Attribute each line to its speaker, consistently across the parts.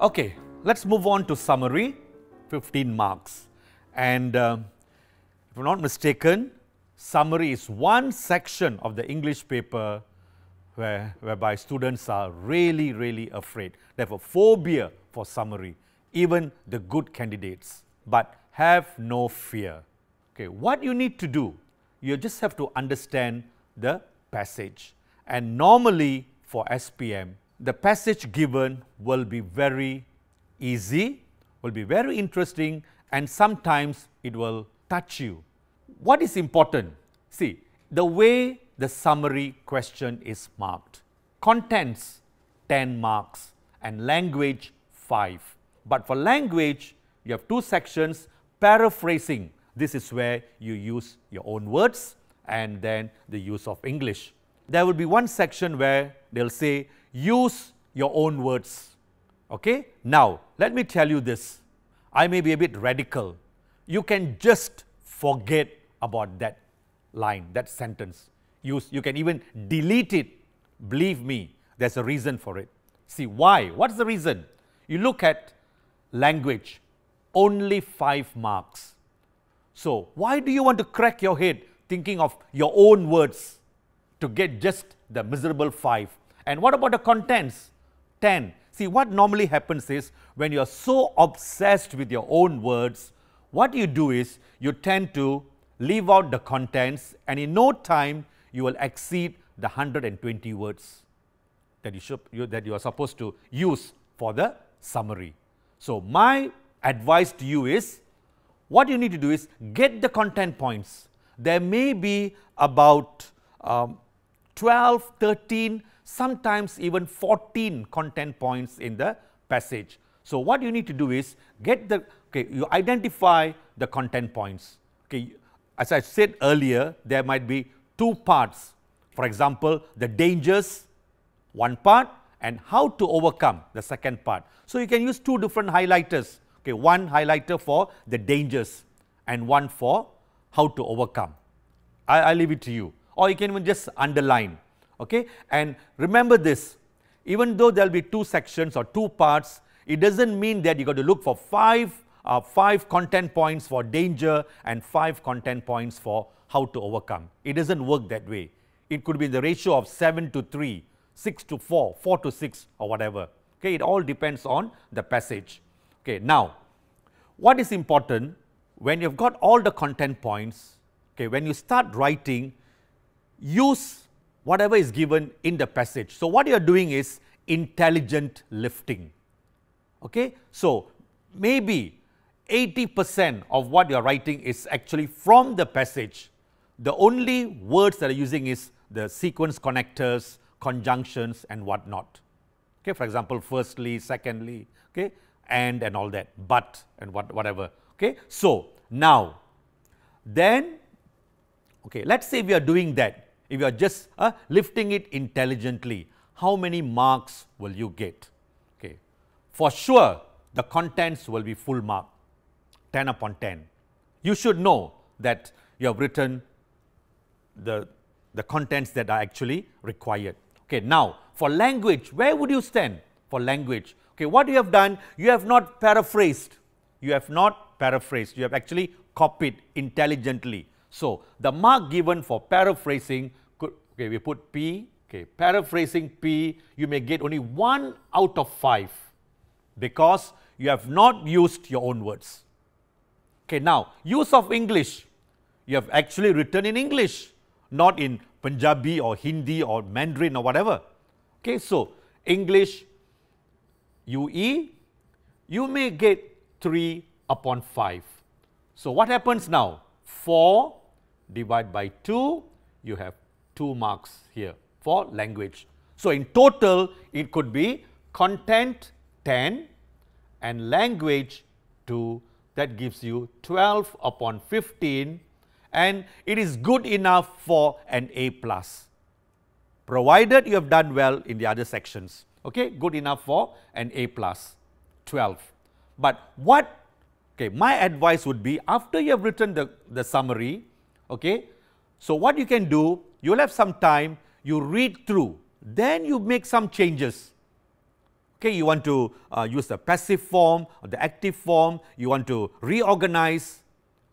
Speaker 1: Okay, let's move on to summary, 15 marks. And uh, if I'm not mistaken, summary is one section of the English paper where, whereby students are really, really afraid. They have a phobia for summary, even the good candidates. But have no fear. Okay, what you need to do, you just have to understand the passage. And normally for SPM, the passage given will be very easy, will be very interesting and sometimes it will touch you. What is important? See, the way the summary question is marked. Contents 10 marks and language 5. But for language, you have two sections, paraphrasing. This is where you use your own words and then the use of English. There will be one section where they'll say use your own words. Okay? Now, let me tell you this. I may be a bit radical. You can just forget about that line, that sentence. You, you can even delete it. Believe me, there's a reason for it. See, why? What's the reason? You look at language, only five marks. So, why do you want to crack your head thinking of your own words to get just the miserable five? And what about the contents? 10. See, what normally happens is when you're so obsessed with your own words, what you do is you tend to leave out the contents and in no time you will exceed the 120 words that you, should, you, that you are supposed to use for the summary. So, my advice to you is what you need to do is get the content points. There may be about um, 12, 13 sometimes even 14 content points in the passage. So what you need to do is get the, okay, you identify the content points. Okay, as I said earlier, there might be two parts. For example, the dangers, one part, and how to overcome, the second part. So you can use two different highlighters. Okay, one highlighter for the dangers and one for how to overcome. I, I leave it to you. Or you can even just underline okay. And remember this, even though there will be two sections or two parts, it does not mean that you got to look for five, uh, five content points for danger and five content points for how to overcome. It does not work that way. It could be the ratio of 7 to 3, 6 to 4, 4 to 6 or whatever. Okay, it all depends on the passage. Okay, now, what is important when you've got all the content points, okay, when you start writing, use whatever is given in the passage. So what you are doing is intelligent lifting. Okay, so maybe 80% of what you are writing is actually from the passage. The only words that are using is the sequence connectors, conjunctions and whatnot. Okay, for example, firstly, secondly, okay, and and all that, but and what, whatever. Okay, so now, then, okay, let's say we are doing that if you are just uh, lifting it intelligently, how many marks will you get? Okay. For sure, the contents will be full mark, 10 upon 10. You should know that you have written the, the contents that are actually required. Okay, now, for language, where would you stand for language? Okay, what you have done, you have not paraphrased. You have not paraphrased. You have actually copied intelligently. So the mark given for paraphrasing, could, okay, we put P, okay, paraphrasing P, you may get only one out of five because you have not used your own words. Okay, now, use of English. You have actually written in English, not in Punjabi or Hindi or Mandarin or whatever. Okay, so English UE, you may get 3 upon 5. So what happens now? 4 divided by 2, you have 2 marks here for language. So, in total, it could be content 10 and language 2 that gives you 12 upon 15 and it is good enough for an A plus provided you have done well in the other sections okay good enough for an A plus 12. But what Okay, my advice would be after you have written the, the summary, okay, so what you can do, you'll have some time, you read through, then you make some changes. Okay, you want to uh, use the passive form or the active form, you want to reorganize,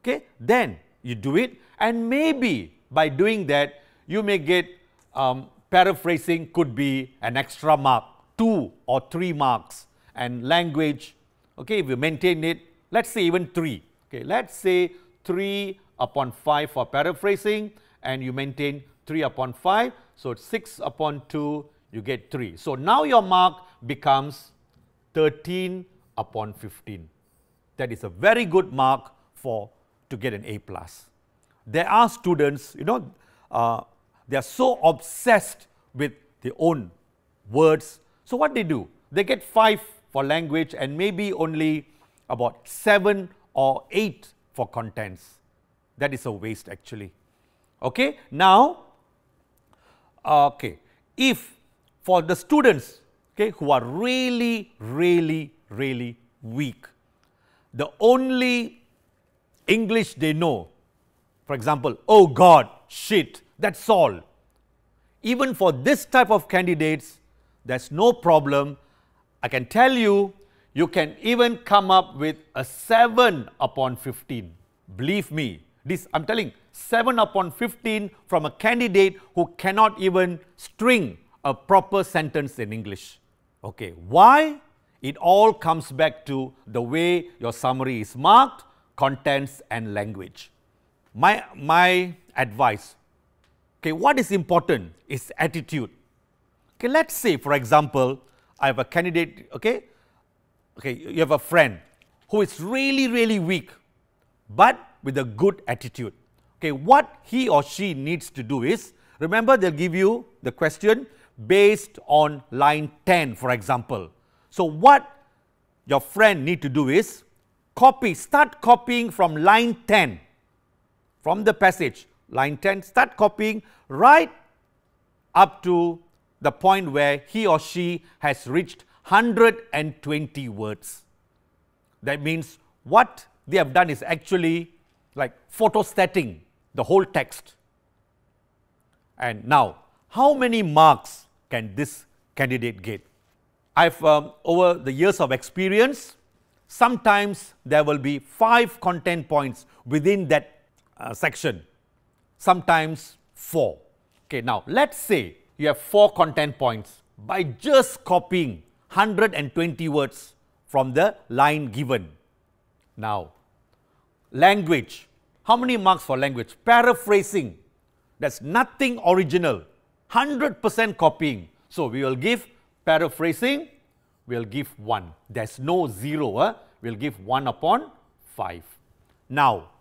Speaker 1: okay, then you do it and maybe by doing that, you may get um, paraphrasing could be an extra mark, two or three marks and language, okay, if you maintain it, let's say even 3. Okay, let's say 3 upon 5 for paraphrasing and you maintain 3 upon 5. So, 6 upon 2 you get 3. So, now your mark becomes 13 upon 15. That is a very good mark for to get an A plus. There are students, you know, uh, they are so obsessed with their own words. So, what they do? They get 5 for language and maybe only about 7 or 8 for contents. That is a waste actually. Okay. Now, okay, if for the students okay, who are really, really, really weak, the only English they know, for example, oh God, shit, that's all. Even for this type of candidates, there's no problem. I can tell you you can even come up with a 7 upon 15. Believe me, this I'm telling 7 upon 15 from a candidate who cannot even string a proper sentence in English. Okay, why? It all comes back to the way your summary is marked, contents and language. My, my advice, okay, what is important is attitude. Okay, let's say for example, I have a candidate, okay, okay, you have a friend who is really, really weak, but with a good attitude. Okay, what he or she needs to do is, remember they'll give you the question based on line 10, for example. So, what your friend need to do is, copy, start copying from line 10, from the passage, line 10, start copying right up to the point where he or she has reached 120 words. That means what they have done is actually like photostating the whole text. And now, how many marks can this candidate get? I've, um, over the years of experience, sometimes there will be five content points within that uh, section, sometimes four. Okay, now let's say you have four content points. By just copying 120 words from the line given. Now, language. How many marks for language? Paraphrasing. That's nothing original. 100% copying. So, we will give paraphrasing, we will give 1. There's no 0. Eh? We will give 1 upon 5. Now,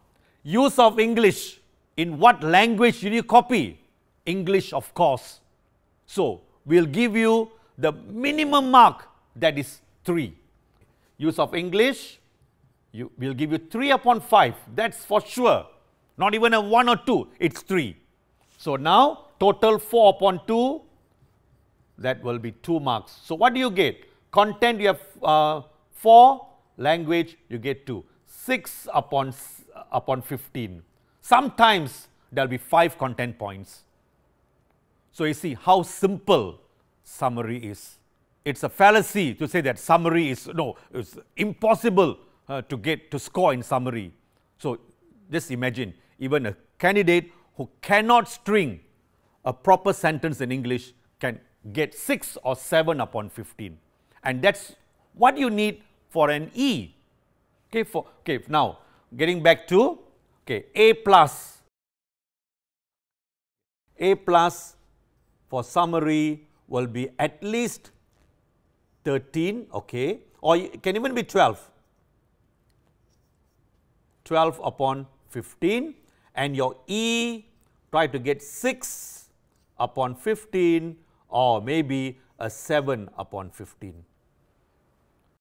Speaker 1: use of English. In what language did you copy? English, of course. So, we will give you the minimum mark that is 3. Use of English, you will give you 3 upon 5. That's for sure. Not even a 1 or 2, it's 3. So now total 4 upon 2, that will be 2 marks. So what do you get? Content you have uh, 4, language you get 2. 6 upon, upon 15. Sometimes there will be 5 content points. So you see how simple summary is, it's a fallacy to say that summary is, no, it's impossible uh, to get, to score in summary. So just imagine, even a candidate who cannot string a proper sentence in English can get 6 or 7 upon 15. And that's what you need for an E. Okay, for, okay now getting back to okay, A plus. A plus for summary will be at least 13, okay, or it can even be 12. 12 upon 15 and your E try to get 6 upon 15 or maybe a 7 upon 15.